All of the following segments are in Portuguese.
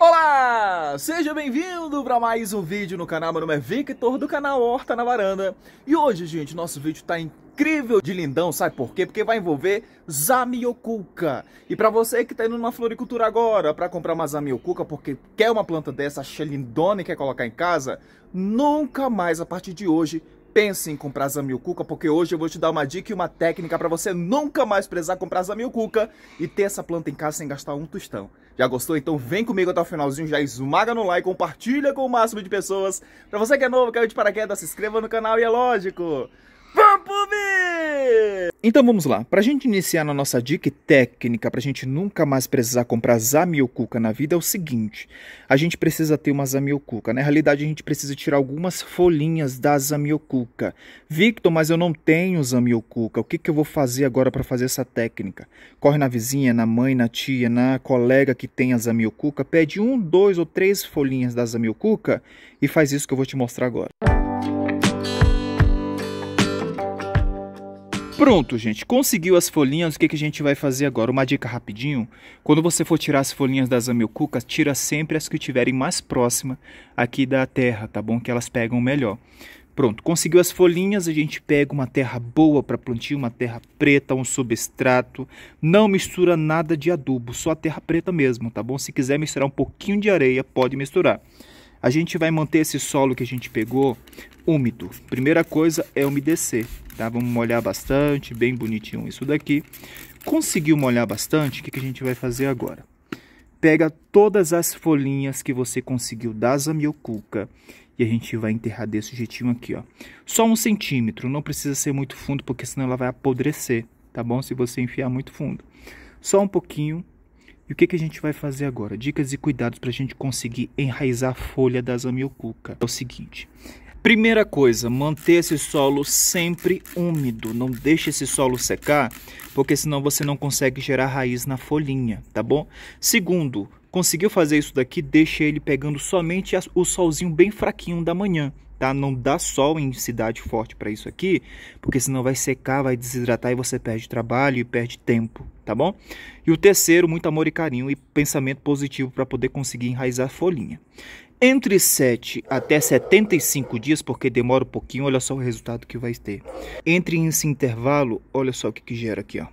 Olá! Seja bem-vindo para mais um vídeo no canal. Meu nome é Victor, do canal Horta na Varanda. E hoje, gente, nosso vídeo está incrível de lindão, sabe por quê? Porque vai envolver zamioculca. E para você que está indo numa floricultura agora para comprar uma zamioculca, porque quer uma planta dessa, acha lindona e quer colocar em casa, nunca mais, a partir de hoje, pense em comprar Zamil Cuca, porque hoje eu vou te dar uma dica e uma técnica para você nunca mais precisar comprar Zamil Cuca e ter essa planta em casa sem gastar um tostão. Já gostou? Então vem comigo até o finalzinho, já esmaga no like, compartilha com o máximo de pessoas. Para você que é novo, caiu de paraquedas, se inscreva no canal e é lógico, vamos pro vídeo! Então vamos lá, para a gente iniciar na nossa dica técnica, para a gente nunca mais precisar comprar zamiocuca na vida, é o seguinte, a gente precisa ter uma zamiocuca, né? na realidade a gente precisa tirar algumas folhinhas da zamiocuca. Victor, mas eu não tenho zamiocuca, o que, que eu vou fazer agora para fazer essa técnica? Corre na vizinha, na mãe, na tia, na colega que tem a zamiocuca, pede um, dois ou três folhinhas da zamiocuca e faz isso que eu vou te mostrar agora. Pronto, gente. Conseguiu as folhinhas. O que, que a gente vai fazer agora? Uma dica rapidinho. Quando você for tirar as folhinhas das amilcucas, tira sempre as que estiverem mais próxima aqui da terra, tá bom? Que elas pegam melhor. Pronto, conseguiu as folhinhas, a gente pega uma terra boa para plantio, uma terra preta, um substrato. Não mistura nada de adubo, só a terra preta mesmo, tá bom? Se quiser misturar um pouquinho de areia, pode misturar. A gente vai manter esse solo que a gente pegou úmido. Primeira coisa é umedecer, tá? Vamos molhar bastante, bem bonitinho isso daqui. Conseguiu molhar bastante, o que, que a gente vai fazer agora? Pega todas as folhinhas que você conseguiu das amioculca e a gente vai enterrar desse jeitinho aqui, ó. Só um centímetro, não precisa ser muito fundo, porque senão ela vai apodrecer, tá bom? Se você enfiar muito fundo. Só um pouquinho, e o que, que a gente vai fazer agora? Dicas e cuidados para a gente conseguir enraizar a folha da zamioculca. É o seguinte, Primeira coisa, manter esse solo sempre úmido. Não deixe esse solo secar, porque senão você não consegue gerar raiz na folhinha, tá bom? Segundo, conseguiu fazer isso daqui, deixe ele pegando somente o solzinho bem fraquinho da manhã tá? Não dá sol em cidade forte para isso aqui, porque senão vai secar, vai desidratar e você perde trabalho e perde tempo, tá bom? E o terceiro, muito amor e carinho e pensamento positivo para poder conseguir enraizar a folhinha. Entre 7 até 75 dias, porque demora um pouquinho, olha só o resultado que vai ter. Entre esse intervalo, olha só o que, que gera aqui, ó.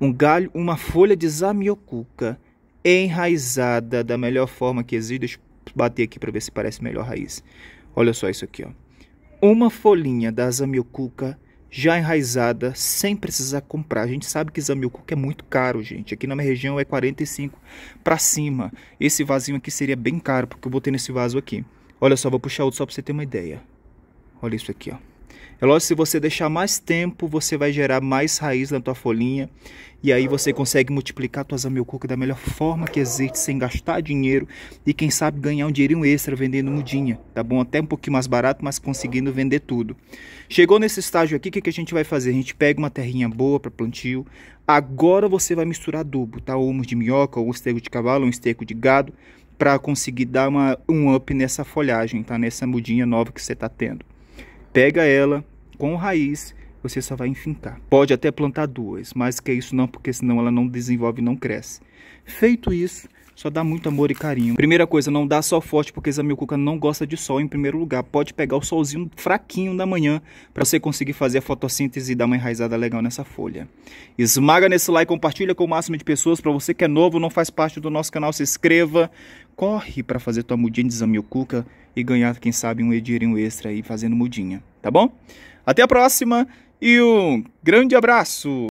Um galho, uma folha de zamioculca enraizada da melhor forma que existe, bater aqui para ver se parece melhor a raiz. Olha só isso aqui, ó. Uma folhinha da Zamiocuca já enraizada, sem precisar comprar. A gente sabe que Zamiocuca é muito caro, gente. Aqui na minha região é 45 para cima. Esse vasinho aqui seria bem caro, porque eu botei nesse vaso aqui. Olha só, vou puxar outro só para você ter uma ideia. Olha isso aqui, ó. É lógico, se você deixar mais tempo, você vai gerar mais raiz na tua folhinha e aí você consegue multiplicar tuas amiocuca da melhor forma que existe, sem gastar dinheiro e quem sabe ganhar um dinheirinho extra vendendo mudinha, tá bom? Até um pouquinho mais barato, mas conseguindo vender tudo. Chegou nesse estágio aqui, o que, que a gente vai fazer? A gente pega uma terrinha boa para plantio, agora você vai misturar adubo, tá? Ou humus de minhoca, ou um esterco de cavalo, ou um esterco de gado, para conseguir dar uma, um up nessa folhagem, tá? Nessa mudinha nova que você tá tendo pega ela com raiz, você só vai enfincar. Pode até plantar duas, mas que é isso não, porque senão ela não desenvolve, e não cresce. Feito isso, só dá muito amor e carinho. Primeira coisa, não dá sol forte, porque Zamil Cuca não gosta de sol em primeiro lugar. Pode pegar o solzinho fraquinho da manhã para você conseguir fazer a fotossíntese e dar uma enraizada legal nessa folha. Esmaga nesse like, compartilha com o máximo de pessoas. Para você que é novo, não faz parte do nosso canal, se inscreva. Corre para fazer tua mudinha de Zamil Cuca e ganhar, quem sabe, um edirinho extra aí fazendo mudinha, tá bom? Até a próxima! e um grande abraço!